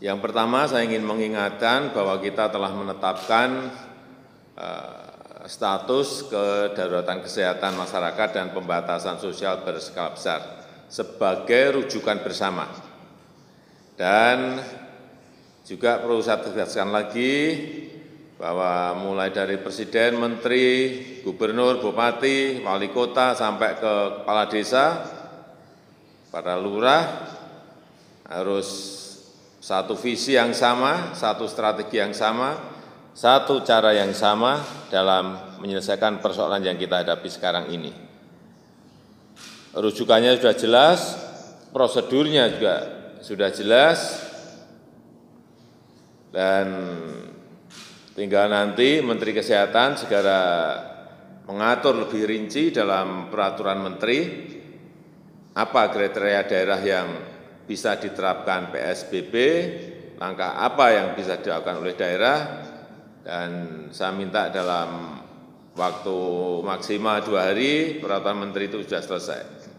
Yang pertama saya ingin mengingatkan bahwa kita telah menetapkan eh, status kedaruratan kesehatan masyarakat dan pembatasan sosial berskala besar sebagai rujukan bersama. Dan juga perlu saya tegaskan lagi bahwa mulai dari presiden, menteri, gubernur, bupati, wali kota sampai ke kepala desa, para lurah harus satu visi yang sama, satu strategi yang sama, satu cara yang sama dalam menyelesaikan persoalan yang kita hadapi sekarang ini. Rujukannya sudah jelas, prosedurnya juga sudah jelas, dan tinggal nanti Menteri Kesehatan segera mengatur lebih rinci dalam peraturan menteri apa kriteria daerah yang bisa diterapkan psbb langkah apa yang bisa dilakukan oleh daerah dan saya minta dalam waktu maksimal dua hari peraturan menteri itu sudah selesai